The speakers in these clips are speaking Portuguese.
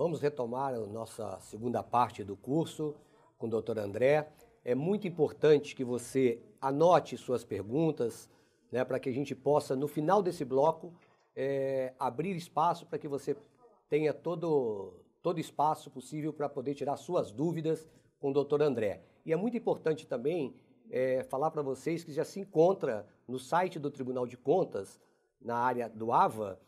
Vamos retomar a nossa segunda parte do curso com o Dr. André. É muito importante que você anote suas perguntas, né, para que a gente possa, no final desse bloco, é, abrir espaço para que você tenha todo, todo espaço possível para poder tirar suas dúvidas com o Dr. André. E é muito importante também é, falar para vocês que já se encontra no site do Tribunal de Contas, na área do AVA,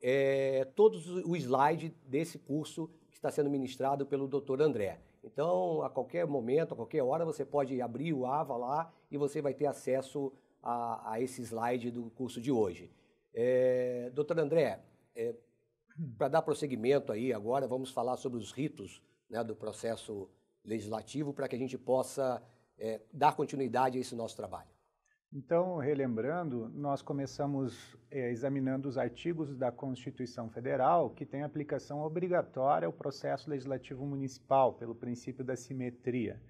é, todos o slide desse curso que está sendo ministrado pelo Dr. André. Então, a qualquer momento, a qualquer hora, você pode abrir o AVA lá e você vai ter acesso a, a esse slide do curso de hoje. É, eh, Dr. André, é, para dar prosseguimento aí agora, vamos falar sobre os ritos né, do processo legislativo para que a gente possa é, dar continuidade a esse nosso trabalho. Então, relembrando, nós começamos é, examinando os artigos da Constituição Federal que têm aplicação obrigatória ao processo legislativo municipal, pelo princípio da simetria.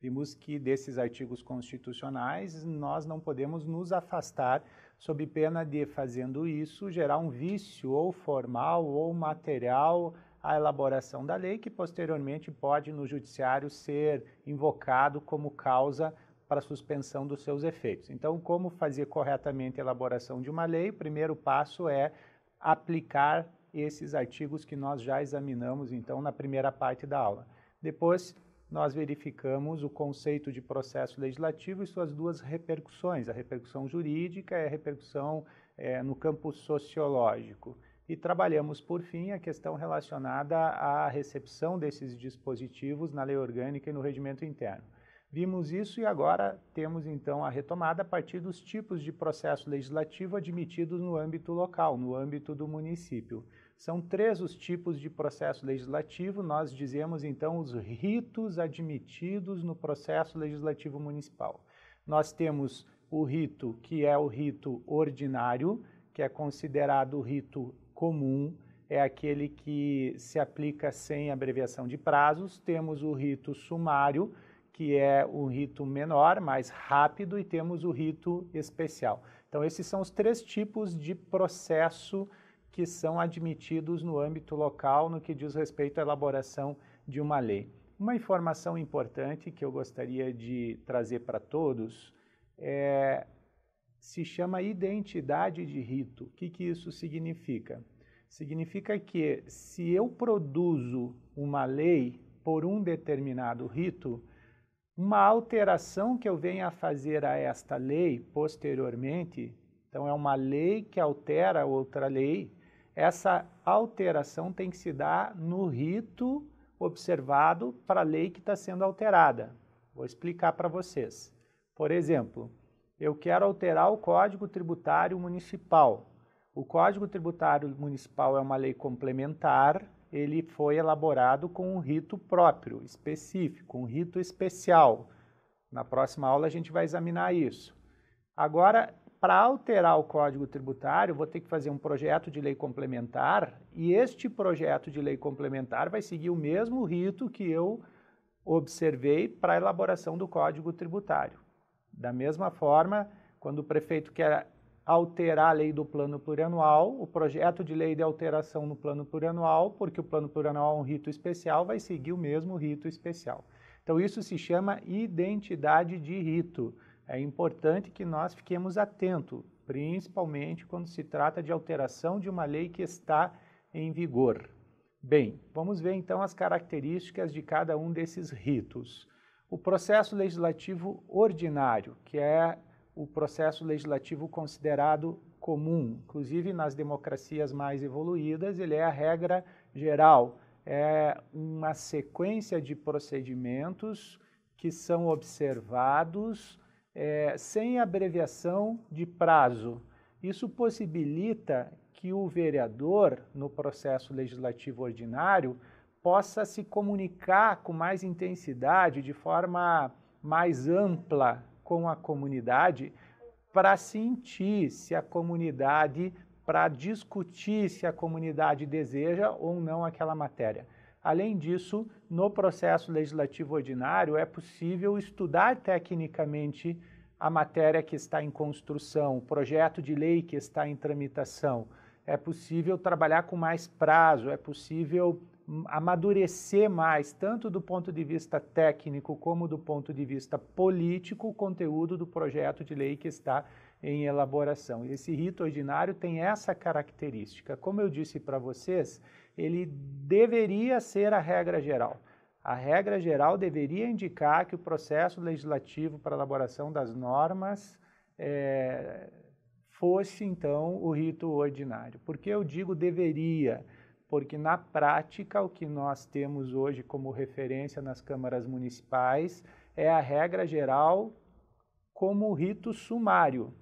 Vimos que desses artigos constitucionais nós não podemos nos afastar, sob pena de, fazendo isso, gerar um vício ou formal ou material à elaboração da lei, que posteriormente pode no judiciário ser invocado como causa para suspensão dos seus efeitos. Então, como fazer corretamente a elaboração de uma lei? O primeiro passo é aplicar esses artigos que nós já examinamos, então, na primeira parte da aula. Depois, nós verificamos o conceito de processo legislativo e suas duas repercussões, a repercussão jurídica e a repercussão é, no campo sociológico. E trabalhamos, por fim, a questão relacionada à recepção desses dispositivos na lei orgânica e no regimento interno. Vimos isso e agora temos então a retomada a partir dos tipos de processo legislativo admitidos no âmbito local, no âmbito do município. São três os tipos de processo legislativo, nós dizemos então os ritos admitidos no processo legislativo municipal. Nós temos o rito que é o rito ordinário, que é considerado o rito comum, é aquele que se aplica sem abreviação de prazos. Temos o rito sumário, que é um rito menor, mais rápido, e temos o rito especial. Então, esses são os três tipos de processo que são admitidos no âmbito local no que diz respeito à elaboração de uma lei. Uma informação importante que eu gostaria de trazer para todos é, se chama identidade de rito. O que, que isso significa? Significa que se eu produzo uma lei por um determinado rito, uma alteração que eu venha a fazer a esta lei posteriormente, então é uma lei que altera outra lei, essa alteração tem que se dar no rito observado para a lei que está sendo alterada. Vou explicar para vocês. Por exemplo, eu quero alterar o Código Tributário Municipal. O Código Tributário Municipal é uma lei complementar ele foi elaborado com um rito próprio, específico, um rito especial. Na próxima aula a gente vai examinar isso. Agora, para alterar o Código Tributário, vou ter que fazer um projeto de lei complementar e este projeto de lei complementar vai seguir o mesmo rito que eu observei para a elaboração do Código Tributário. Da mesma forma, quando o prefeito quer alterar a lei do plano plurianual, o projeto de lei de alteração no plano plurianual, porque o plano plurianual é um rito especial, vai seguir o mesmo rito especial. Então isso se chama identidade de rito. É importante que nós fiquemos atentos, principalmente quando se trata de alteração de uma lei que está em vigor. Bem, vamos ver então as características de cada um desses ritos. O processo legislativo ordinário, que é o processo legislativo considerado comum. Inclusive, nas democracias mais evoluídas, ele é a regra geral. É uma sequência de procedimentos que são observados é, sem abreviação de prazo. Isso possibilita que o vereador, no processo legislativo ordinário, possa se comunicar com mais intensidade, de forma mais ampla com a comunidade para sentir se a comunidade, para discutir se a comunidade deseja ou não aquela matéria. Além disso, no processo legislativo ordinário é possível estudar tecnicamente a matéria que está em construção, o projeto de lei que está em tramitação. É possível trabalhar com mais prazo, é possível amadurecer mais, tanto do ponto de vista técnico como do ponto de vista político, o conteúdo do projeto de lei que está em elaboração. Esse rito ordinário tem essa característica. Como eu disse para vocês, ele deveria ser a regra geral. A regra geral deveria indicar que o processo legislativo para elaboração das normas é, fosse, então, o rito ordinário. Por que eu digo deveria? porque na prática o que nós temos hoje como referência nas câmaras municipais é a regra geral como rito sumário.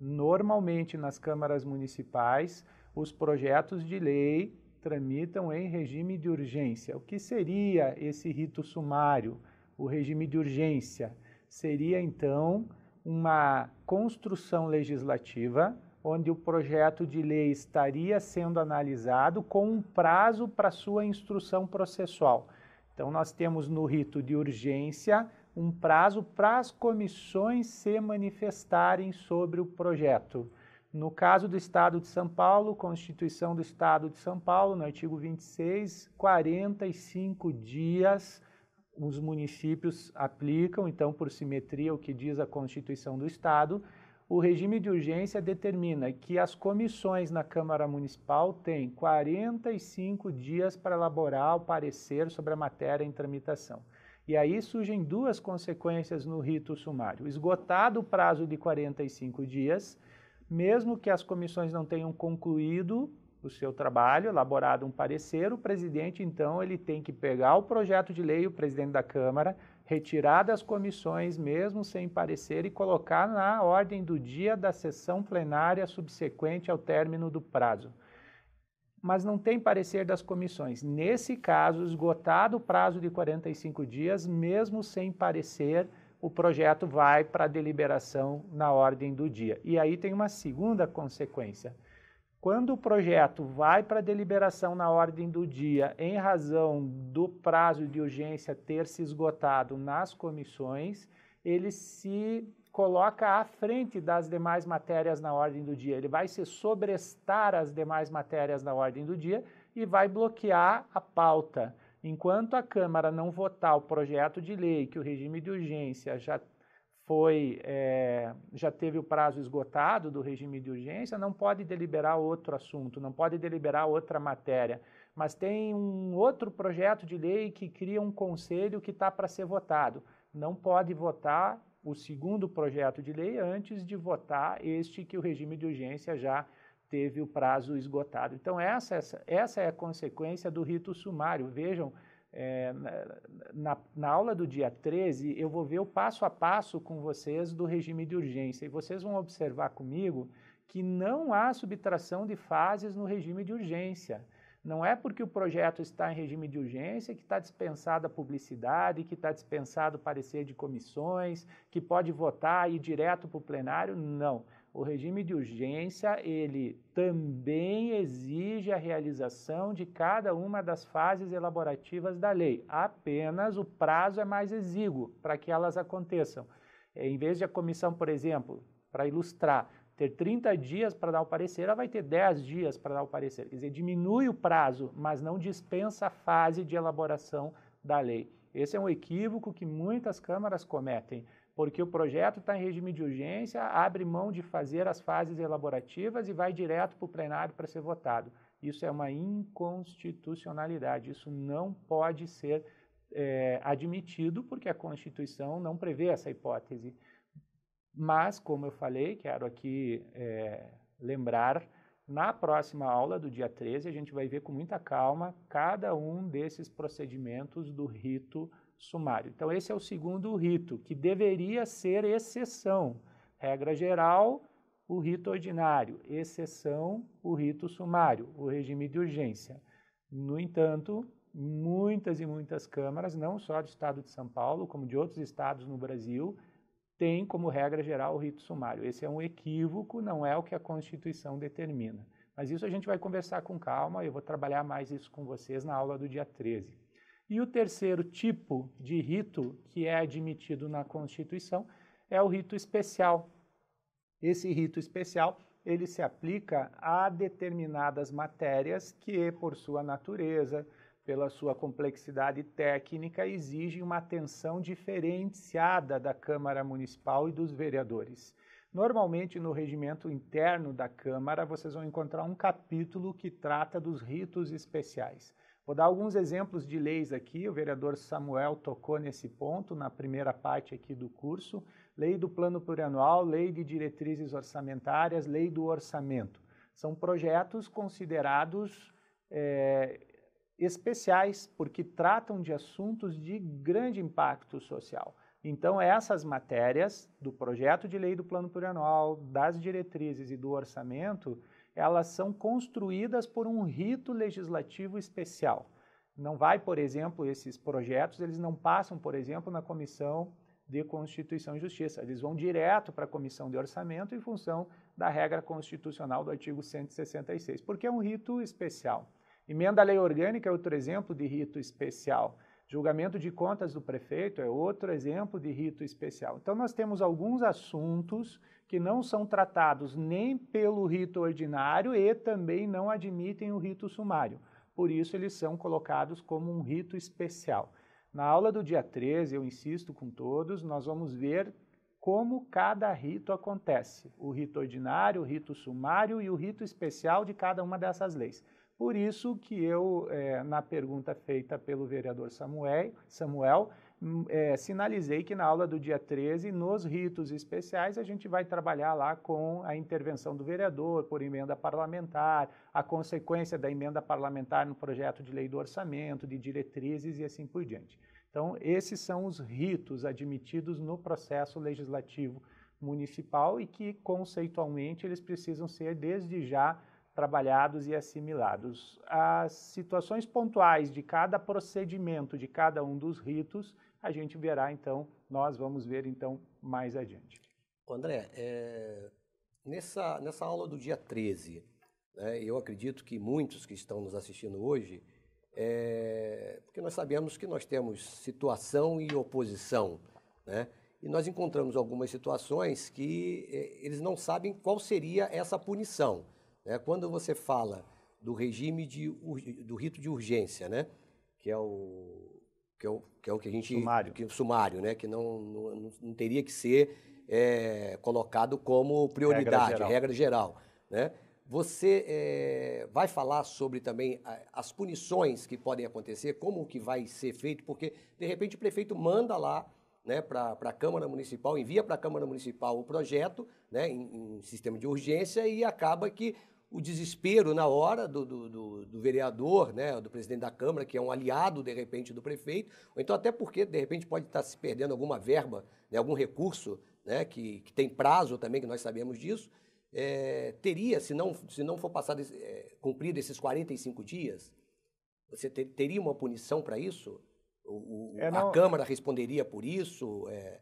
Normalmente nas câmaras municipais, os projetos de lei tramitam em regime de urgência. O que seria esse rito sumário? O regime de urgência seria então uma construção legislativa onde o projeto de lei estaria sendo analisado com um prazo para sua instrução processual. Então, nós temos no rito de urgência um prazo para as comissões se manifestarem sobre o projeto. No caso do Estado de São Paulo, Constituição do Estado de São Paulo, no artigo 26, 45 dias os municípios aplicam, então, por simetria, o que diz a Constituição do Estado, o regime de urgência determina que as comissões na Câmara Municipal têm 45 dias para elaborar o parecer sobre a matéria em tramitação. E aí surgem duas consequências no rito sumário. Esgotado o prazo de 45 dias, mesmo que as comissões não tenham concluído o seu trabalho, elaborado um parecer, o presidente então ele tem que pegar o projeto de lei, o presidente da Câmara, retirar das comissões mesmo sem parecer e colocar na ordem do dia da sessão plenária subsequente ao término do prazo. Mas não tem parecer das comissões. Nesse caso, esgotado o prazo de 45 dias, mesmo sem parecer, o projeto vai para deliberação na ordem do dia. E aí tem uma segunda consequência. Quando o projeto vai para deliberação na ordem do dia, em razão do prazo de urgência ter se esgotado nas comissões, ele se coloca à frente das demais matérias na ordem do dia. Ele vai se sobrestar às demais matérias na ordem do dia e vai bloquear a pauta. Enquanto a Câmara não votar o projeto de lei que o regime de urgência já foi é, já teve o prazo esgotado do regime de urgência, não pode deliberar outro assunto, não pode deliberar outra matéria. Mas tem um outro projeto de lei que cria um conselho que está para ser votado. Não pode votar o segundo projeto de lei antes de votar este que o regime de urgência já teve o prazo esgotado. Então, essa, essa, essa é a consequência do rito sumário. Vejam é, na, na, aula do dia 13, eu vou ver o passo a passo com vocês do regime de urgência e vocês vão observar comigo que não há subtração de fases no regime de urgência. Não é porque o projeto está em regime de urgência que está dispensada a publicidade, que está dispensado parecer de comissões, que pode votar e ir direto para o plenário. Não. O regime de urgência, ele também exige a realização de cada uma das fases elaborativas da lei. Apenas o prazo é mais exíguo para que elas aconteçam. É, em vez de a comissão, por exemplo, para ilustrar, ter 30 dias para dar o parecer, ela vai ter 10 dias para dar o parecer. Quer dizer, diminui o prazo, mas não dispensa a fase de elaboração da lei. Esse é um equívoco que muitas câmaras cometem porque o projeto está em regime de urgência, abre mão de fazer as fases elaborativas e vai direto para o plenário para ser votado. Isso é uma inconstitucionalidade, isso não pode ser é, admitido, porque a Constituição não prevê essa hipótese. Mas, como eu falei, quero aqui é, lembrar, na próxima aula do dia 13, a gente vai ver com muita calma cada um desses procedimentos do rito sumário. Então, esse é o segundo rito, que deveria ser exceção. Regra geral, o rito ordinário, exceção, o rito sumário, o regime de urgência. No entanto, muitas e muitas câmaras, não só do estado de São Paulo, como de outros estados no Brasil, têm como regra geral o rito sumário. Esse é um equívoco, não é o que a Constituição determina. Mas isso a gente vai conversar com calma, eu vou trabalhar mais isso com vocês na aula do dia 13. E o terceiro tipo de rito que é admitido na Constituição é o rito especial. Esse rito especial ele se aplica a determinadas matérias que, por sua natureza, pela sua complexidade técnica, exigem uma atenção diferenciada da Câmara Municipal e dos vereadores. Normalmente, no regimento interno da Câmara, vocês vão encontrar um capítulo que trata dos ritos especiais. Vou dar alguns exemplos de leis aqui, o vereador Samuel tocou nesse ponto na primeira parte aqui do curso, lei do plano plurianual, lei de diretrizes orçamentárias, lei do orçamento. São projetos considerados é, especiais porque tratam de assuntos de grande impacto social. Então, essas matérias do projeto de lei do plano plurianual, das diretrizes e do orçamento, elas são construídas por um rito legislativo especial. Não vai, por exemplo, esses projetos, eles não passam, por exemplo, na comissão de Constituição e Justiça. Eles vão direto para a Comissão de Orçamento em função da regra constitucional do artigo 166, porque é um rito especial. Emenda à lei orgânica é outro exemplo de rito especial. Julgamento de contas do prefeito é outro exemplo de rito especial. Então, nós temos alguns assuntos que não são tratados nem pelo rito ordinário e também não admitem o rito sumário. Por isso, eles são colocados como um rito especial. Na aula do dia 13, eu insisto com todos, nós vamos ver como cada rito acontece: o rito ordinário, o rito sumário e o rito especial de cada uma dessas leis. Por isso que eu, é, na pergunta feita pelo vereador Samuel, Samuel é, sinalizei que na aula do dia 13, nos ritos especiais, a gente vai trabalhar lá com a intervenção do vereador por emenda parlamentar, a consequência da emenda parlamentar no projeto de lei do orçamento, de diretrizes e assim por diante. Então, esses são os ritos admitidos no processo legislativo municipal e que, conceitualmente, eles precisam ser desde já trabalhados e assimilados. As situações pontuais de cada procedimento, de cada um dos ritos, a gente verá então, nós vamos ver então mais adiante. André, é, nessa, nessa aula do dia 13, né, eu acredito que muitos que estão nos assistindo hoje, é, porque nós sabemos que nós temos situação e oposição, né? E nós encontramos algumas situações que é, eles não sabem qual seria essa punição. Né? Quando você fala do regime de, do rito de urgência, né? que, é o, que, é o, que é o que a gente... Sumário. Que, sumário, né? que não, não, não teria que ser é, colocado como prioridade, regra geral. Regra geral né? Você é, vai falar sobre também as punições que podem acontecer, como que vai ser feito, porque de repente o prefeito manda lá né, para a Câmara Municipal, envia para a Câmara Municipal o projeto né, em, em, sistema de urgência e acaba que o desespero na hora do, do, do, do, vereador, né, do presidente da Câmara, que é um aliado, de repente, do prefeito, ou então até porque, de repente, pode estar se perdendo alguma verba, né, algum recurso né, que, que tem prazo também, que nós sabemos disso, é, teria, se não, se não for passado, é, cumprido esses 45 dias, você ter, teria uma punição para isso? O, o, é, não... A Câmara responderia por isso? É,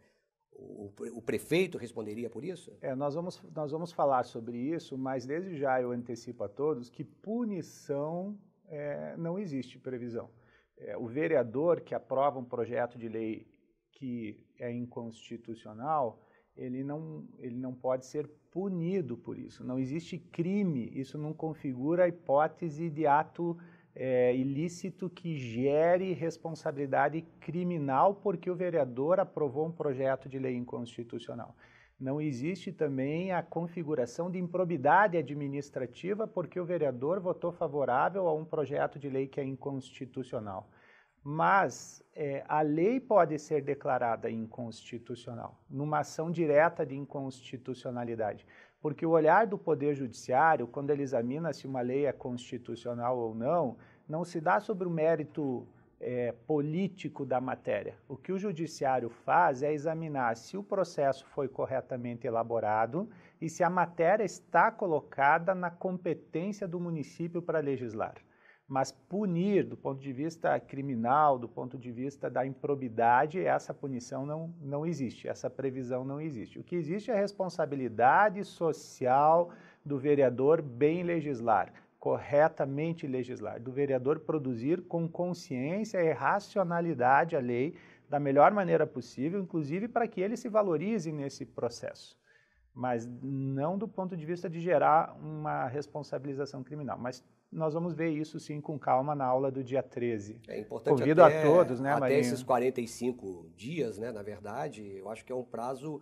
o, o, prefeito responderia por isso? É, nós vamos, nós vamos falar sobre isso, mas desde já eu antecipo a todos que punição é, não existe previsão. É, o vereador que aprova um projeto de lei que é inconstitucional, ele não, ele não pode ser punido por isso. Não existe crime, isso não configura a hipótese de ato é, ilícito que gere responsabilidade criminal porque o vereador aprovou um projeto de lei inconstitucional. Não existe também a configuração de improbidade administrativa porque o vereador votou favorável a um projeto de lei que é inconstitucional. Mas é, a lei pode ser declarada inconstitucional, numa ação direta de inconstitucionalidade porque o olhar do Poder Judiciário, quando ele examina se uma lei é constitucional ou não, não se dá sobre o mérito é, político da matéria. O que o Judiciário faz é examinar se o processo foi corretamente elaborado e se a matéria está colocada na competência do município para legislar mas punir do ponto de vista criminal, do ponto de vista da improbidade, essa punição não, não existe, essa previsão não existe. O que existe é a responsabilidade social do vereador bem legislar, corretamente legislar, do vereador produzir com consciência e racionalidade a lei da melhor maneira possível, inclusive para que ele se valorize nesse processo mas não do ponto de vista de gerar uma responsabilização criminal. Mas nós vamos ver isso sim com calma na aula do dia 13. É importante Convido até, a todos, né, até esses 45 dias, né, na verdade, eu acho que é um prazo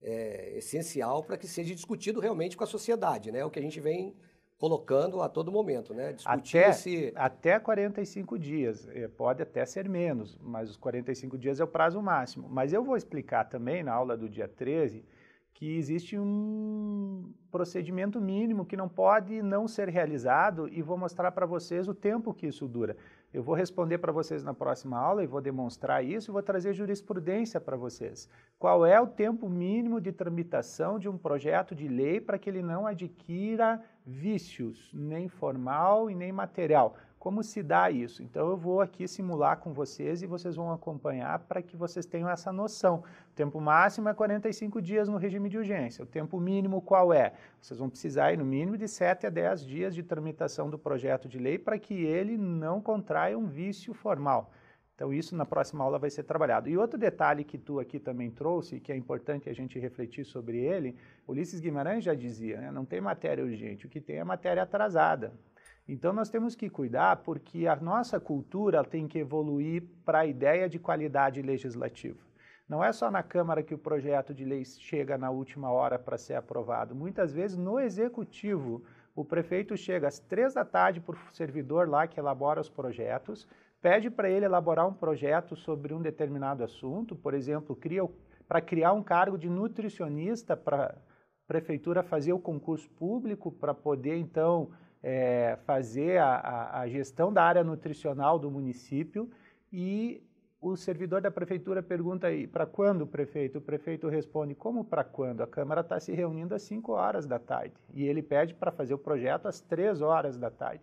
é, essencial para que seja discutido realmente com a sociedade, né? O que a gente vem colocando a todo momento, né? Discutir até, esse... até 45 dias, é, pode até ser menos, mas os 45 dias é o prazo máximo. Mas eu vou explicar também na aula do dia 13 que existe um procedimento mínimo que não pode não ser realizado e vou mostrar para vocês o tempo que isso dura. Eu vou responder para vocês na próxima aula e vou demonstrar isso e vou trazer jurisprudência para vocês. Qual é o tempo mínimo de tramitação de um projeto de lei para que ele não adquira vícios, nem formal e nem material? Como se dá isso? Então eu vou aqui simular com vocês e vocês vão acompanhar para que vocês tenham essa noção. O tempo máximo é 45 dias no regime de urgência. O tempo mínimo qual é? Vocês vão precisar aí no mínimo de 7 a 10 dias de tramitação do projeto de lei para que ele não contraia um vício formal. Então isso na próxima aula vai ser trabalhado. E outro detalhe que tu aqui também trouxe, que é importante a gente refletir sobre ele, Ulisses Guimarães já dizia, né? não tem matéria urgente, o que tem é matéria atrasada. Então nós temos que cuidar porque a nossa cultura tem que evoluir para a ideia de qualidade legislativa. Não é só na Câmara que o projeto de lei chega na última hora para ser aprovado. Muitas vezes no Executivo, o prefeito chega às três da tarde para o servidor lá que elabora os projetos, pede para ele elaborar um projeto sobre um determinado assunto, por exemplo, cria, para criar um cargo de nutricionista para a prefeitura fazer o concurso público para poder então é, fazer a, a, a gestão da área nutricional do município e o servidor da prefeitura pergunta aí, para quando o prefeito? O prefeito responde, como para quando? A Câmara está se reunindo às 5 horas da tarde. E ele pede para fazer o projeto às 3 horas da tarde.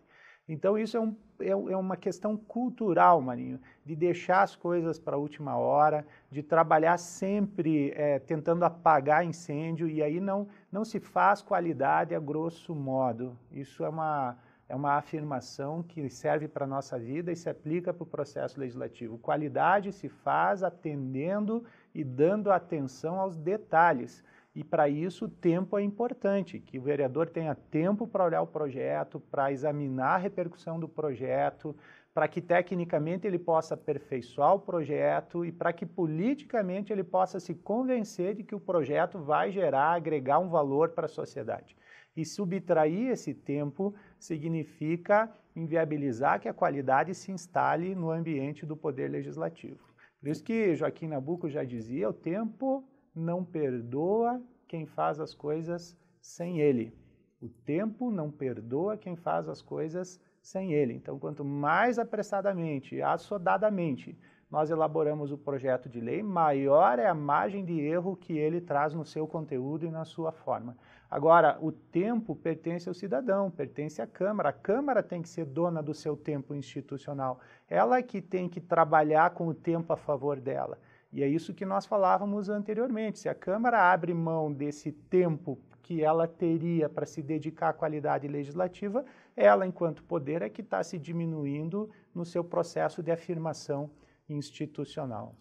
Então isso é, um, é, é uma questão cultural, Marinho, de deixar as coisas para a última hora, de trabalhar sempre é, tentando apagar incêndio e aí não, não se faz qualidade a grosso modo. Isso é uma, é uma afirmação que serve para a nossa vida e se aplica para o processo legislativo. Qualidade se faz atendendo e dando atenção aos detalhes. E para isso, o tempo é importante, que o vereador tenha tempo para olhar o projeto, para examinar a repercussão do projeto, para que tecnicamente ele possa aperfeiçoar o projeto e para que politicamente ele possa se convencer de que o projeto vai gerar, agregar um valor para a sociedade. E subtrair esse tempo significa inviabilizar que a qualidade se instale no ambiente do poder legislativo. Por isso que Joaquim Nabuco já dizia, o tempo não perdoa quem faz as coisas sem Ele. O tempo não perdoa quem faz as coisas sem Ele. Então, quanto mais apressadamente, assodadamente, nós elaboramos o projeto de lei, maior é a margem de erro que ele traz no seu conteúdo e na sua forma. Agora, o tempo pertence ao cidadão, pertence à Câmara. A Câmara tem que ser dona do seu tempo institucional. Ela é que tem que trabalhar com o tempo a favor dela. E é isso que nós falávamos anteriormente. Se a Câmara abre mão desse tempo que ela teria para se dedicar à qualidade legislativa, ela, enquanto poder, é que está se diminuindo no seu processo de afirmação institucional.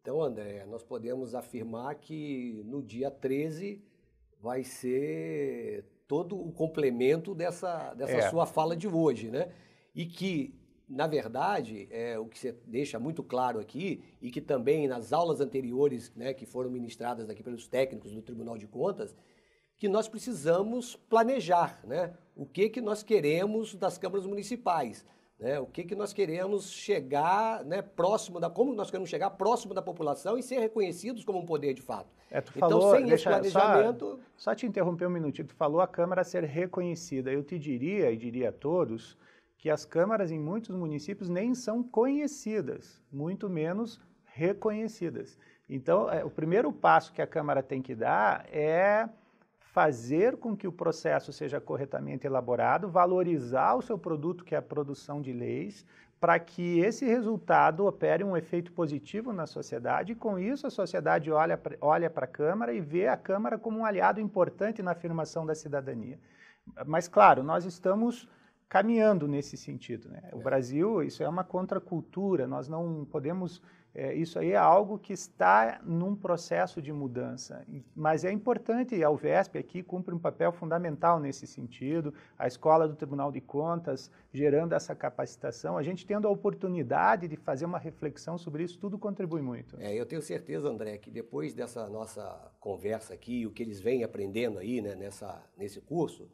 Então, André, nós podemos afirmar que no dia 13 vai ser todo o complemento dessa, dessa é. sua fala de hoje, né? E que na verdade, é, o que você deixa muito claro aqui, e que também nas aulas anteriores né, que foram ministradas aqui pelos técnicos do Tribunal de Contas, que nós precisamos planejar né, o que, que nós queremos das câmaras municipais, né, o que, que nós queremos chegar né, próximo da. como nós queremos chegar próximo da população e ser reconhecidos como um poder de fato. É, tu então, sem deixa, esse planejamento. Só, só te interromper um minutinho, tu falou a Câmara ser reconhecida. Eu te diria, e diria a todos, que as câmaras em muitos municípios nem são conhecidas, muito menos reconhecidas. Então, é, o primeiro passo que a Câmara tem que dar é fazer com que o processo seja corretamente elaborado, valorizar o seu produto, que é a produção de leis, para que esse resultado opere um efeito positivo na sociedade. E com isso, a sociedade olha, olha para a Câmara e vê a Câmara como um aliado importante na afirmação da cidadania. Mas, claro, nós estamos caminhando nesse sentido. Né? O é. Brasil, isso é uma contracultura, nós não podemos. É, isso aí é algo que está num processo de mudança, mas é importante, a UVESP aqui cumpre um papel fundamental nesse sentido, a Escola do Tribunal de Contas gerando essa capacitação, a gente tendo a oportunidade de fazer uma reflexão sobre isso, tudo contribui muito. É, eu tenho certeza, André, que depois dessa nossa conversa aqui, o que eles vêm aprendendo aí né, nessa, nesse curso,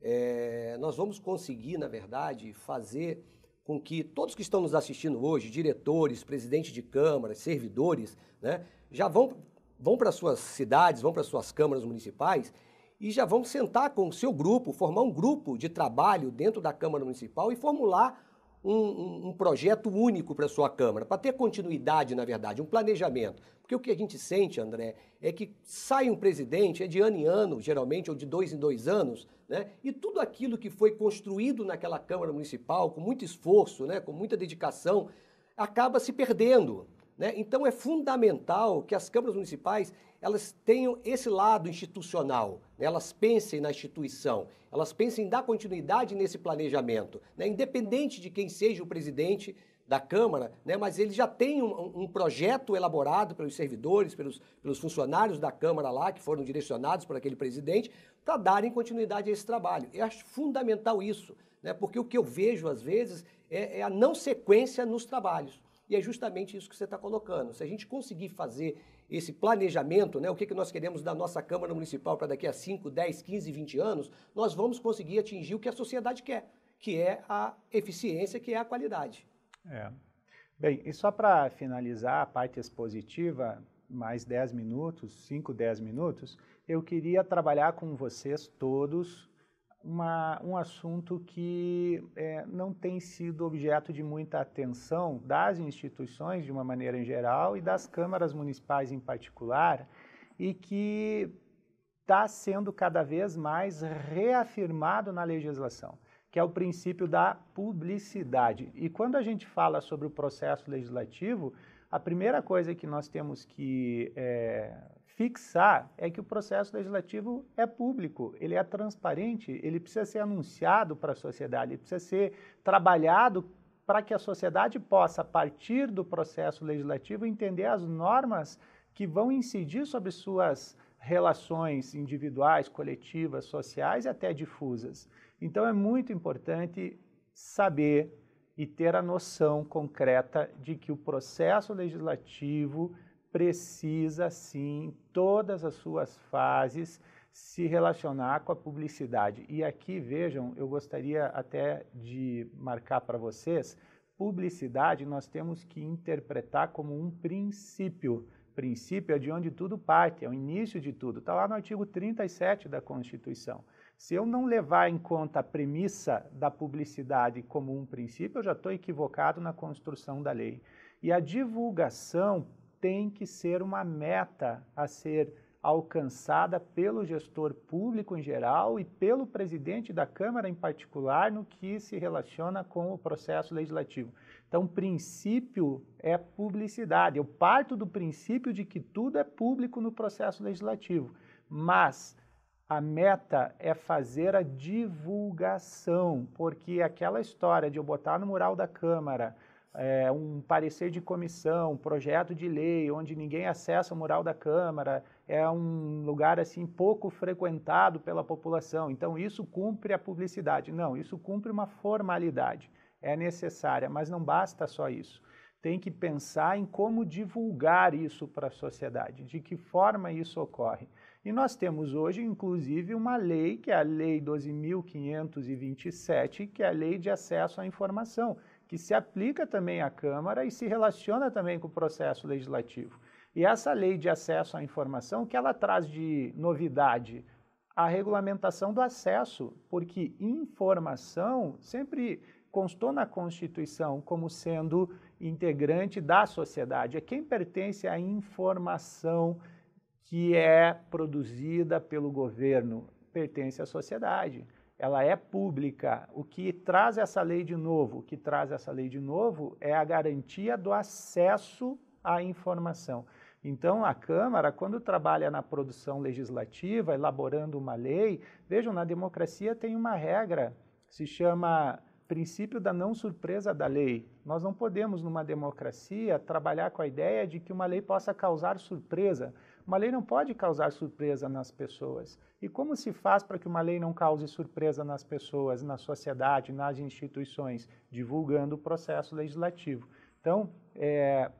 é, nós vamos conseguir, na verdade, fazer com que todos que estão nos assistindo hoje, diretores, presidentes de câmaras, servidores, né, já vão, vão para suas cidades, vão para suas câmaras municipais e já vão sentar com o seu grupo, formar um grupo de trabalho dentro da Câmara Municipal e formular um, um, projeto único para a sua Câmara, para ter continuidade, na verdade, um planejamento. Porque o que a gente sente, André, é que sai um presidente, é de ano em ano, geralmente, ou de dois em dois anos, né? e tudo aquilo que foi construído naquela Câmara Municipal, com muito esforço, né? com muita dedicação, acaba se perdendo. Né? Então é fundamental que as câmaras municipais elas tenham esse lado institucional, né? elas pensem na instituição, elas pensem em dar continuidade nesse planejamento, né? independente de quem seja o presidente da Câmara, né? mas ele já tem um, um, projeto elaborado pelos servidores, pelos, pelos funcionários da Câmara lá, que foram direcionados por aquele presidente, para darem continuidade a esse trabalho. Eu acho fundamental isso, né? porque o que eu vejo às vezes é, é a não sequência nos trabalhos. E é justamente isso que você está colocando. Se a gente conseguir fazer esse planejamento, né, o que, que nós queremos da nossa Câmara Municipal para daqui a 5, 10, 15, 20 anos, nós vamos conseguir atingir o que a sociedade quer, que é a eficiência, que é a qualidade. É. Bem, e só para finalizar a parte expositiva, mais 10 minutos, 5, 10 minutos, eu queria trabalhar com vocês todos uma, um assunto que é, não tem sido objeto de muita atenção das instituições, de uma maneira em geral, e das câmaras municipais em particular, e que está sendo cada vez mais reafirmado na legislação, que é o princípio da publicidade. E quando a gente fala sobre o processo legislativo, a primeira coisa que nós temos que é, fixar é que o processo legislativo é público, ele é transparente, ele precisa ser anunciado para a sociedade, ele precisa ser trabalhado para que a sociedade possa, a partir do processo legislativo, entender as normas que vão incidir sobre suas relações individuais, coletivas, sociais e até difusas. Então é muito importante saber e ter a noção concreta de que o processo legislativo precisa sim, em todas as suas fases, se relacionar com a publicidade. E aqui, vejam, eu gostaria até de marcar para vocês, publicidade nós temos que interpretar como um princípio. Princípio é de onde tudo parte, é o início de tudo. Está lá no artigo 37 da Constituição. Se eu não levar em conta a premissa da publicidade como um princípio, eu já estou equivocado na construção da lei. E a divulgação tem que ser uma meta a ser alcançada pelo gestor público em geral e pelo presidente da Câmara em particular no que se relaciona com o processo legislativo. Então, princípio é publicidade. Eu parto do princípio de que tudo é público no processo legislativo, mas a meta é fazer a divulgação, porque aquela história de eu botar no mural da Câmara é, um parecer de comissão, um projeto de lei, onde ninguém acessa o mural da Câmara, é um lugar assim pouco frequentado pela população. Então isso cumpre a publicidade. Não, isso cumpre uma formalidade. É necessária, mas não basta só isso. Tem que pensar em como divulgar isso para a sociedade, de que forma isso ocorre. E nós temos hoje, inclusive, uma lei, que é a Lei 12.527, que é a Lei de Acesso à Informação, que se aplica também à Câmara e se relaciona também com o processo legislativo. E essa lei de acesso à informação, o que ela traz de novidade? A regulamentação do acesso, porque informação sempre constou na Constituição como sendo integrante da sociedade, é quem pertence à informação que é produzida pelo governo, pertence à sociedade ela é pública. O que traz essa lei de novo? O que traz essa lei de novo é a garantia do acesso à informação. Então, a Câmara, quando trabalha na produção legislativa, elaborando uma lei, vejam, na democracia tem uma regra, se chama princípio da não surpresa da lei. Nós não podemos, numa democracia, trabalhar com a ideia de que uma lei possa causar surpresa. Uma lei não pode causar surpresa nas pessoas. E como se faz para que uma lei não cause surpresa nas pessoas, na sociedade, nas instituições? Divulgando o processo legislativo. Então, é,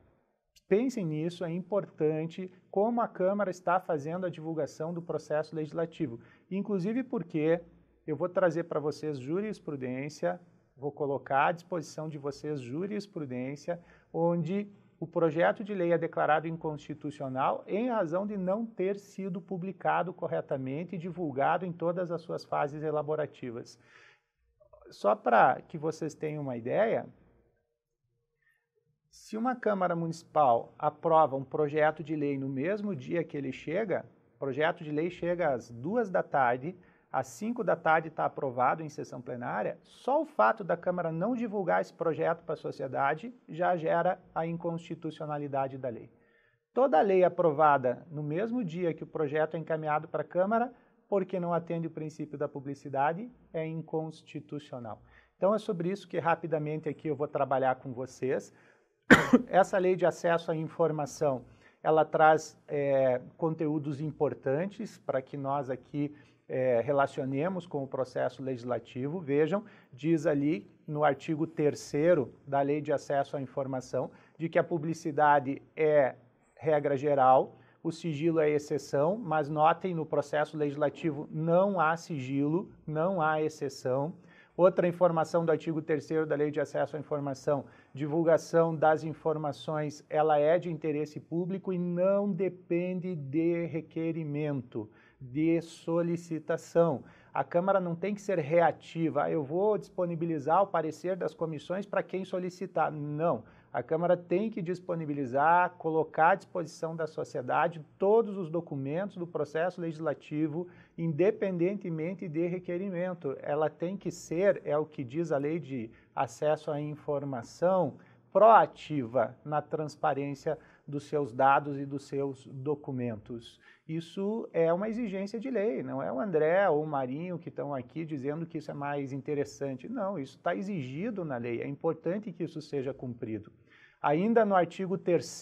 pensem nisso, é importante como a Câmara está fazendo a divulgação do processo legislativo. Inclusive porque eu vou trazer para vocês jurisprudência, vou colocar à disposição de vocês jurisprudência, onde o projeto de lei é declarado inconstitucional em razão de não ter sido publicado corretamente e divulgado em todas as suas fases elaborativas. Só para que vocês tenham uma ideia, se uma Câmara Municipal aprova um projeto de lei no mesmo dia que ele chega, o projeto de lei chega às duas da tarde, às 5 da tarde está aprovado em sessão plenária, só o fato da Câmara não divulgar esse projeto para a sociedade já gera a inconstitucionalidade da lei. Toda lei aprovada no mesmo dia que o projeto é encaminhado para a Câmara, porque não atende o princípio da publicidade, é inconstitucional. Então é sobre isso que rapidamente aqui eu vou trabalhar com vocês. Essa lei de acesso à informação, ela traz é, conteúdos importantes para que nós aqui é, relacionemos com o processo legislativo, vejam, diz ali no artigo 3 da Lei de Acesso à Informação, de que a publicidade é regra geral, o sigilo é exceção, mas notem no processo legislativo não há sigilo, não há exceção. Outra informação do artigo 3 da Lei de Acesso à Informação, divulgação das informações, ela é de interesse público e não depende de requerimento de solicitação. A Câmara não tem que ser reativa, ah, eu vou disponibilizar o parecer das comissões para quem solicitar. Não. A Câmara tem que disponibilizar, colocar à disposição da sociedade todos os documentos do processo legislativo, independentemente de requerimento. Ela tem que ser, é o que diz a lei de acesso à informação, proativa na transparência dos seus dados e dos seus documentos. Isso é uma exigência de lei, não é o André ou o Marinho que estão aqui dizendo que isso é mais interessante. Não, isso está exigido na lei, é importante que isso seja cumprido. Ainda no artigo 3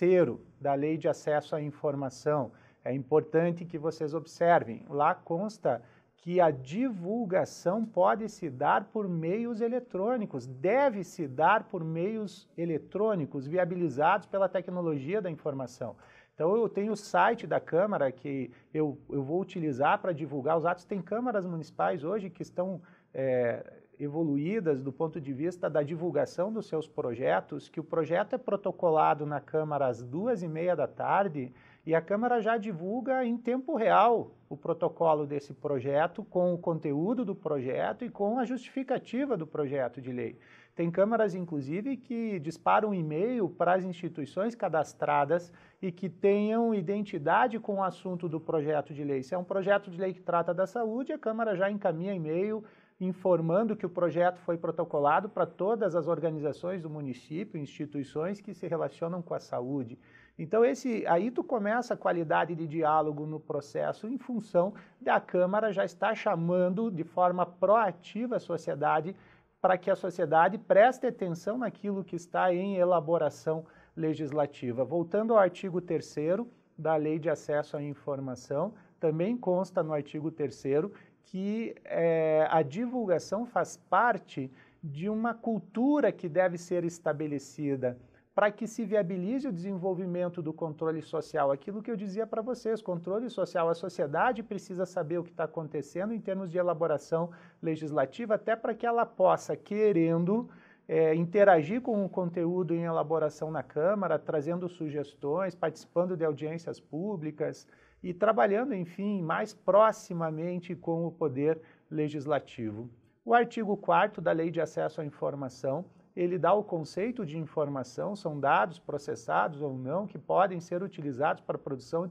da Lei de Acesso à Informação, é importante que vocês observem, lá consta que a divulgação pode se dar por meios eletrônicos, deve se dar por meios eletrônicos, viabilizados pela tecnologia da informação. Então, eu tenho o site da Câmara que eu, eu vou utilizar para divulgar os atos. Tem câmaras municipais hoje que estão é, evoluídas do ponto de vista da divulgação dos seus projetos, que o projeto é protocolado na Câmara às duas e meia da tarde e a Câmara já divulga em tempo real o protocolo desse projeto, com o conteúdo do projeto e com a justificativa do projeto de lei. Tem câmaras, inclusive, que disparam e-mail para as instituições cadastradas e que tenham identidade com o assunto do projeto de lei. Se é um projeto de lei que trata da saúde, a Câmara já encaminha e-mail informando que o projeto foi protocolado para todas as organizações do município, instituições que se relacionam com a saúde. Então esse aí tu começa a qualidade de diálogo no processo em função da Câmara já estar chamando de forma proativa a sociedade para que a sociedade preste atenção naquilo que está em elaboração legislativa. Voltando ao artigo 3 da Lei de Acesso à Informação, também consta no artigo 3 que é, a divulgação faz parte de uma cultura que deve ser estabelecida para que se viabilize o desenvolvimento do controle social. Aquilo que eu dizia para vocês, controle social, a sociedade precisa saber o que está acontecendo em termos de elaboração legislativa, até para que ela possa, querendo, é, interagir com o conteúdo em elaboração na Câmara, trazendo sugestões, participando de audiências públicas e trabalhando, enfim, mais proximamente com o poder legislativo. O artigo 4 da Lei de Acesso à Informação ele dá o conceito de informação, são dados processados ou não que podem ser utilizados para produção e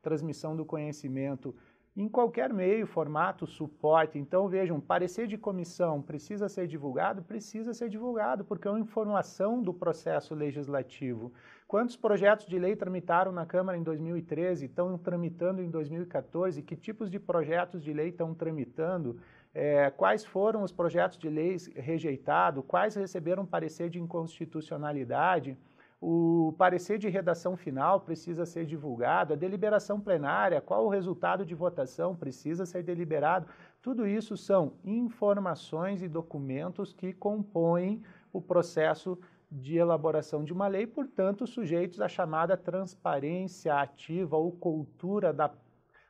transmissão do conhecimento em qualquer meio, formato, suporte. Então, vejam, parecer de comissão precisa ser divulgado? Precisa ser divulgado, porque é uma informação do processo legislativo. Quantos projetos de lei tramitaram na Câmara em 2013, estão tramitando em 2014? Que tipos de projetos de lei estão tramitando? é, quais foram os projetos de leis rejeitados, quais receberam parecer de inconstitucionalidade. O parecer de redação final precisa ser divulgado, a deliberação plenária, qual o resultado de votação precisa ser deliberado. Tudo isso são informações e documentos que compõem o processo de elaboração de uma lei, portanto, sujeitos à chamada transparência ativa ou cultura da,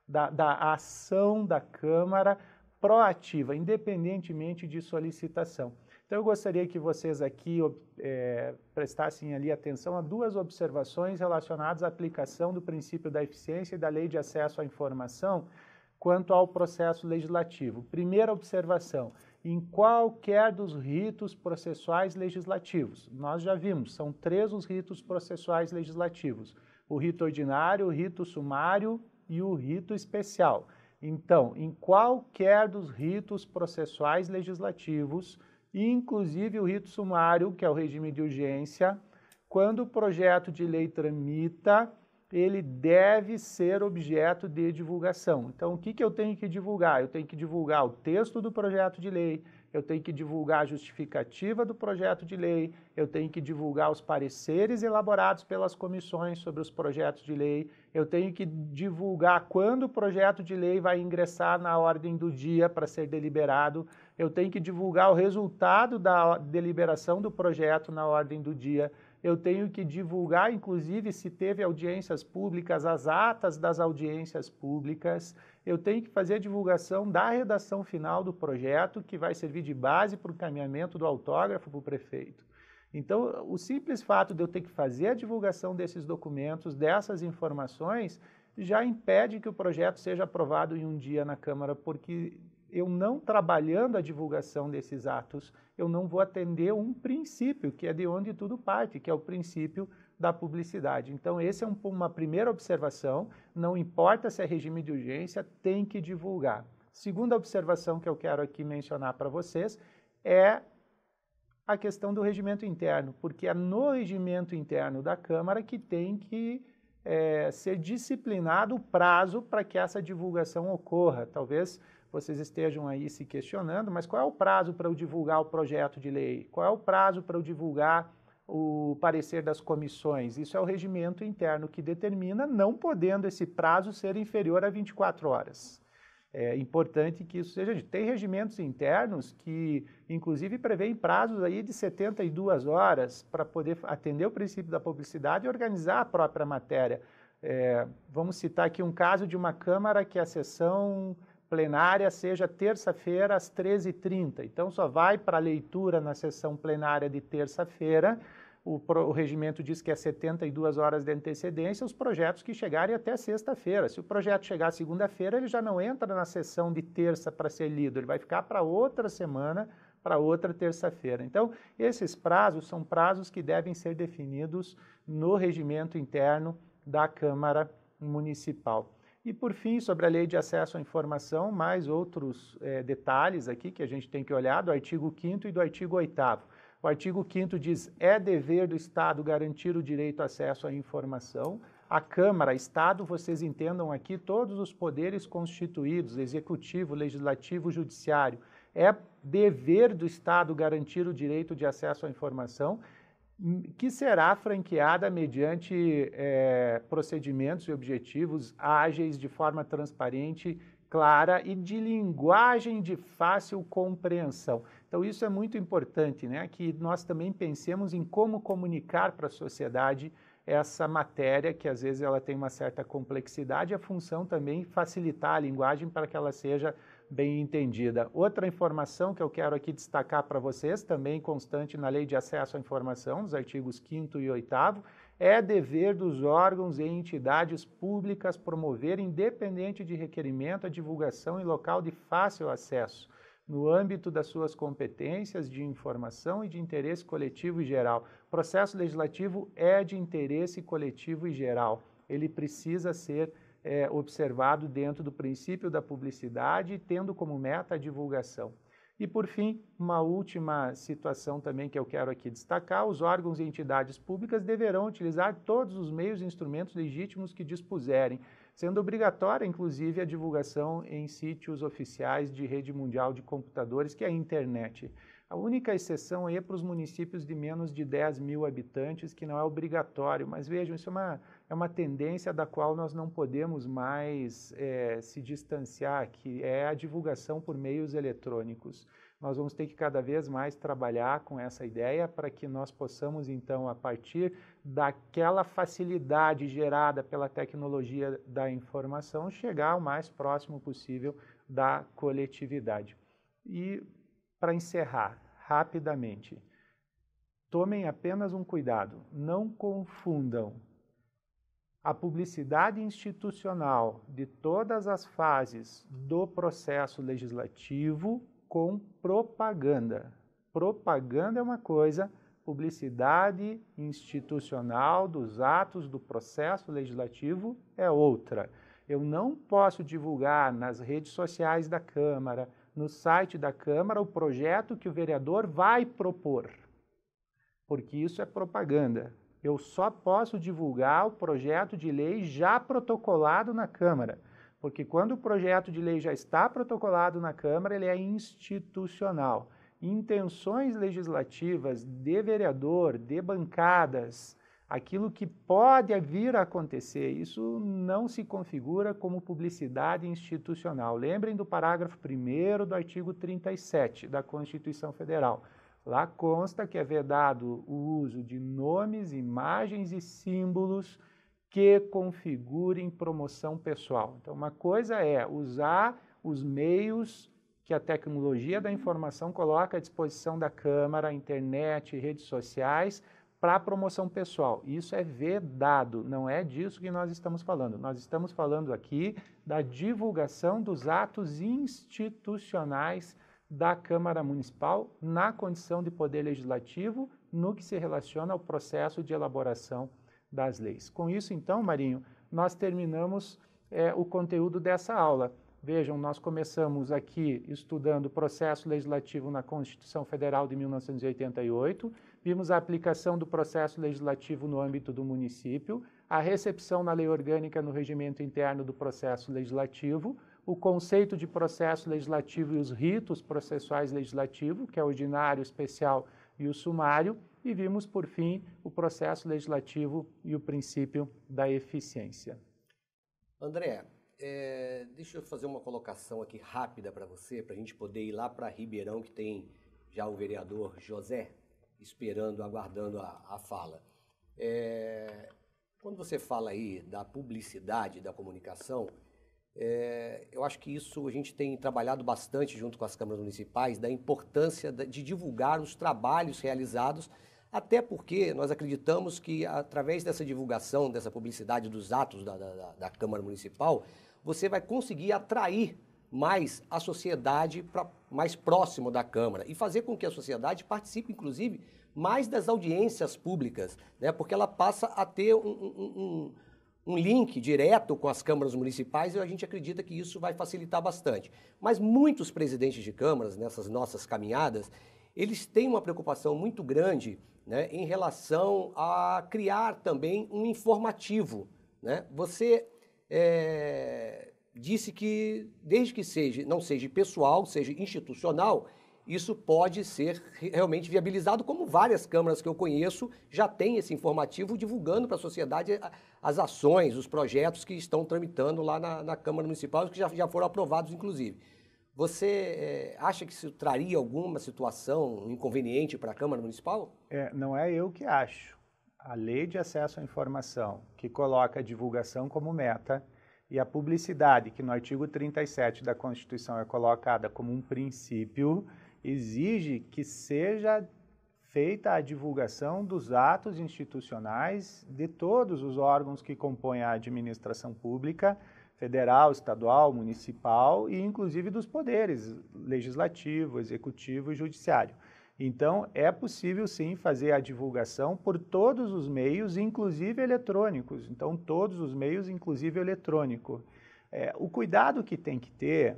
da, da ação da Câmara proativa, independentemente de solicitação. Então, eu gostaria que vocês aqui é, prestassem ali atenção a duas observações relacionadas à aplicação do princípio da eficiência e da lei de acesso à informação quanto ao processo legislativo. Primeira observação, em qualquer dos ritos processuais legislativos. Nós já vimos, são três os ritos processuais legislativos: o rito ordinário, o rito sumário e o rito especial. Então, em qualquer dos ritos processuais legislativos, inclusive o rito sumário, que é o regime de urgência, quando o projeto de lei tramita, ele deve ser objeto de divulgação. Então, o que, que eu tenho que divulgar? Eu tenho que divulgar o texto do projeto de lei, eu tenho que divulgar a justificativa do projeto de lei, eu tenho que divulgar os pareceres elaborados pelas comissões sobre os projetos de lei, eu tenho que divulgar quando o projeto de lei vai ingressar na ordem do dia para ser deliberado, eu tenho que divulgar o resultado da deliberação do projeto na ordem do dia, eu tenho que divulgar, inclusive, se teve audiências públicas, as atas das audiências públicas, eu tenho que fazer a divulgação da redação final do projeto, que vai servir de base para o encaminhamento do autógrafo para o prefeito. Então, o simples fato de eu ter que fazer a divulgação desses documentos, dessas informações, já impede que o projeto seja aprovado em um dia na Câmara, porque eu não trabalhando a divulgação desses atos, eu não vou atender um princípio, que é de onde tudo parte, que é o princípio da publicidade. Então, essa é um, uma primeira observação, não importa se é regime de urgência, tem que divulgar. Segunda observação que eu quero aqui mencionar para vocês é a questão do regimento interno, porque é no regimento interno da Câmara que tem que é, ser disciplinado o prazo para que essa divulgação ocorra. Talvez vocês estejam aí se questionando, mas qual é o prazo para eu divulgar o projeto de lei? Qual é o prazo para eu divulgar o parecer das comissões? Isso é o regimento interno que determina, não podendo esse prazo ser inferior a 24 horas é importante que isso seja dito. Tem regimentos internos que, inclusive, prevêem prazos aí de 72 horas para poder atender o princípio da publicidade e organizar a própria matéria. É, vamos citar aqui um caso de uma Câmara que a sessão plenária seja terça-feira às 13h30. Então, só vai para a leitura na sessão plenária de terça-feira o, o, regimento diz que é 72 horas de antecedência, os projetos que chegarem até sexta-feira. Se o projeto chegar segunda-feira, ele já não entra na sessão de terça para ser lido, ele vai ficar para outra semana, para outra terça-feira. Então, esses prazos são prazos que devem ser definidos no regimento interno da Câmara Municipal. E, por fim, sobre a lei de acesso à informação, mais outros é, detalhes aqui que a gente tem que olhar do artigo 5 e do artigo 8. O artigo 5 diz: é dever do Estado garantir o direito ao acesso à informação. A Câmara, Estado, vocês entendam aqui todos os poderes constituídos, executivo, legislativo, judiciário. É dever do Estado garantir o direito de acesso à informação, que será franqueada mediante é, procedimentos e objetivos ágeis, de forma transparente, clara e de linguagem de fácil compreensão. Então, isso é muito importante, né? que nós também pensemos em como comunicar para a sociedade essa matéria, que às vezes ela tem uma certa complexidade, a função também facilitar a linguagem para que ela seja bem entendida. Outra informação que eu quero aqui destacar para vocês, também constante na Lei de Acesso à Informação, nos artigos 5 e 8 é dever dos órgãos e entidades públicas promover, independente de requerimento, a divulgação em local de fácil acesso no âmbito das suas competências de informação e de interesse coletivo e geral. O processo legislativo é de interesse coletivo e geral. Ele precisa ser é, observado dentro do princípio da publicidade, tendo como meta a divulgação. E, por fim, uma última situação também que eu quero aqui destacar: os órgãos e entidades públicas deverão utilizar todos os meios e instrumentos legítimos que dispuserem sendo obrigatória, inclusive, a divulgação em sítios oficiais de rede mundial de computadores, que é a internet. A única exceção é para os municípios de menos de 10 mil habitantes, que não é obrigatório, mas vejam, isso é uma, é uma tendência da qual nós não podemos mais é, se distanciar, que é a divulgação por meios eletrônicos. Nós vamos ter que cada vez mais trabalhar com essa ideia para que nós possamos, então, a partir daquela facilidade gerada pela tecnologia da informação chegar o mais próximo possível da coletividade. E, para encerrar, rapidamente, tomem apenas um cuidado: não confundam a publicidade institucional de todas as fases do processo legislativo com propaganda. Propaganda é uma coisa, publicidade institucional dos atos do processo legislativo é outra. Eu não posso divulgar nas redes sociais da Câmara, no site da Câmara, o projeto que o vereador vai propor, porque isso é propaganda. Eu só posso divulgar o projeto de lei já protocolado na Câmara, porque quando o projeto de lei já está protocolado na Câmara, ele é institucional intenções legislativas de vereador, de bancadas, aquilo que pode vir a acontecer, isso não se configura como publicidade institucional. Lembrem do parágrafo 1 do artigo 37 da Constituição Federal. Lá consta que é vedado o uso de nomes, imagens e símbolos que configurem promoção pessoal. Então, uma coisa é usar os meios que a tecnologia da informação coloca à disposição da Câmara, internet, redes sociais para promoção pessoal. Isso é vedado, não é disso que nós estamos falando. Nós estamos falando aqui da divulgação dos atos institucionais da Câmara Municipal na condição de poder legislativo no que se relaciona ao processo de elaboração das leis. Com isso, então, Marinho, nós terminamos é, o conteúdo dessa aula. Vejam, nós começamos aqui estudando o processo legislativo na Constituição Federal de 1988, vimos a aplicação do processo legislativo no âmbito do município, a recepção na lei orgânica no regimento interno do processo legislativo, o conceito de processo legislativo e os ritos processuais legislativos, que é o ordinário, especial e o sumário, e vimos, por fim, o processo legislativo e o princípio da eficiência. André, é, deixa eu fazer uma colocação aqui rápida para você, para a gente poder ir lá para Ribeirão, que tem já o vereador José esperando, aguardando a, a fala. É, quando você fala aí da publicidade, da comunicação, é, eu acho que isso a gente tem trabalhado bastante junto com as câmaras municipais, da importância de divulgar os trabalhos realizados, até porque nós acreditamos que através dessa divulgação, dessa publicidade dos atos da, da, da Câmara Municipal, você vai conseguir atrair mais a sociedade para mais próximo da Câmara e fazer com que a sociedade participe, inclusive, mais das audiências públicas, né? porque ela passa a ter um, um, um, um link direto com as câmaras municipais e a gente acredita que isso vai facilitar bastante. Mas muitos presidentes de câmaras, nessas nossas caminhadas, eles têm uma preocupação muito grande né, em relação a criar também um informativo. Né? Você é, disse que, desde que seja, não seja pessoal, seja institucional, isso pode ser realmente viabilizado, como várias câmaras que eu conheço já têm esse informativo divulgando para a sociedade eh, as ações, os projetos que estão tramitando lá na, na Câmara Municipal, que já, já foram aprovados, inclusive. Você é, acha que isso traria alguma situação inconveniente para a Câmara Municipal? É, não é eu que acho a lei de acesso à informação, que coloca a divulgação como meta, e a publicidade, que no artigo 37 da Constituição é colocada como um princípio, exige que seja feita a divulgação dos atos institucionais de todos os órgãos que compõem a administração pública, federal, estadual, municipal e inclusive dos poderes legislativo, executivo e judiciário. Então, é possível sim fazer a divulgação por todos os meios, inclusive eletrônicos. Então, todos os meios, inclusive eletrônico. É, o cuidado que tem que ter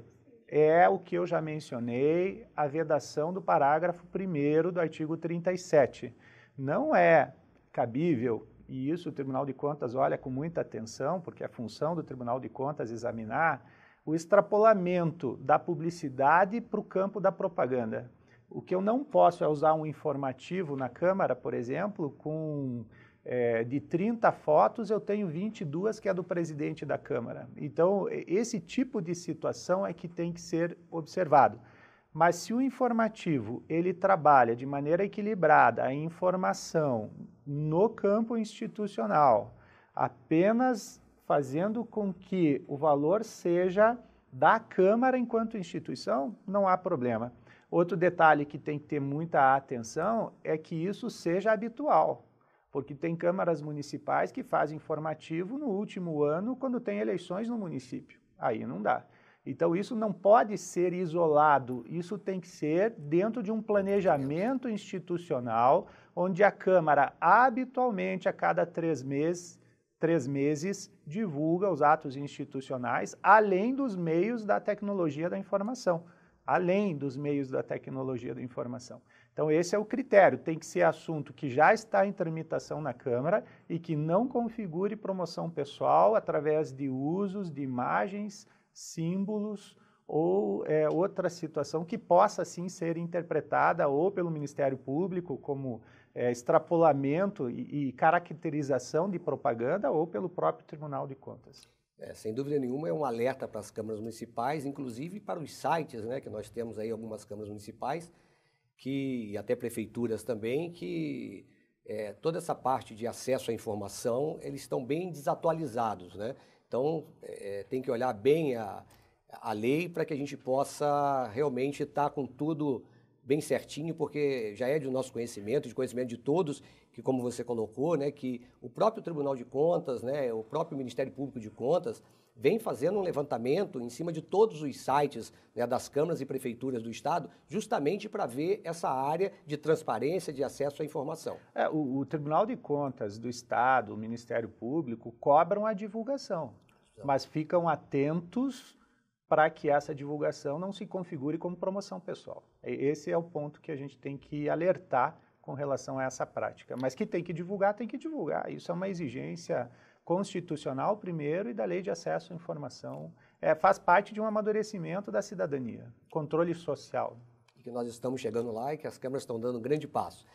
é o que eu já mencionei, a vedação do parágrafo 1 do artigo 37. Não é cabível, e isso o Tribunal de Contas olha com muita atenção, porque a é função do Tribunal de Contas examinar o extrapolamento da publicidade para o campo da propaganda. O que eu não posso é usar um informativo na Câmara, por exemplo, com é, de 30 fotos, eu tenho 22 que é do presidente da Câmara. Então, esse tipo de situação é que tem que ser observado. Mas se o informativo ele trabalha de maneira equilibrada a informação no campo institucional, apenas fazendo com que o valor seja da Câmara enquanto instituição, não há problema. Outro detalhe que tem que ter muita atenção é que isso seja habitual, porque tem câmaras municipais que fazem formativo no último ano quando tem eleições no município. Aí não dá. Então isso não pode ser isolado, isso tem que ser dentro de um planejamento institucional, onde a Câmara habitualmente a cada três meses, três meses divulga os atos institucionais, além dos meios da tecnologia da informação além dos meios da tecnologia da informação. Então, esse é o critério: tem que ser assunto que já está em tramitação na Câmara e que não configure promoção pessoal através de usos de imagens, símbolos ou é, outra situação que possa, sim, ser interpretada ou pelo Ministério Público como é, extrapolamento e, e caracterização de propaganda ou pelo próprio Tribunal de Contas. É, sem dúvida nenhuma, é um alerta para as câmaras municipais, inclusive para os sites, né, que nós temos aí algumas câmaras municipais que, e até prefeituras também, que é, toda essa parte de acesso à informação, eles estão bem desatualizados. Né? Então, é, é tem que olhar bem a, a lei para que a gente possa realmente estar tá com tudo bem certinho, porque já é do nosso conhecimento, de conhecimento de todos, que como você colocou, né, que o próprio Tribunal de Contas, né, o próprio Ministério Público de Contas vem fazendo um levantamento em cima de todos os sites né, das câmaras e prefeituras do estado, justamente para ver essa área de transparência, de acesso à informação. É, o, o Tribunal de Contas do Estado, o Ministério Público cobram a divulgação, Exato. mas ficam atentos para que essa divulgação não se configure como promoção pessoal. Esse é o ponto que a gente tem que alertar com relação a essa prática. Mas que tem que divulgar, tem que divulgar. Isso é uma exigência constitucional, primeiro, e da lei de acesso à informação. É, faz parte de um amadurecimento da cidadania, controle social. E que nós estamos chegando lá e que as câmeras estão dando um grande passo.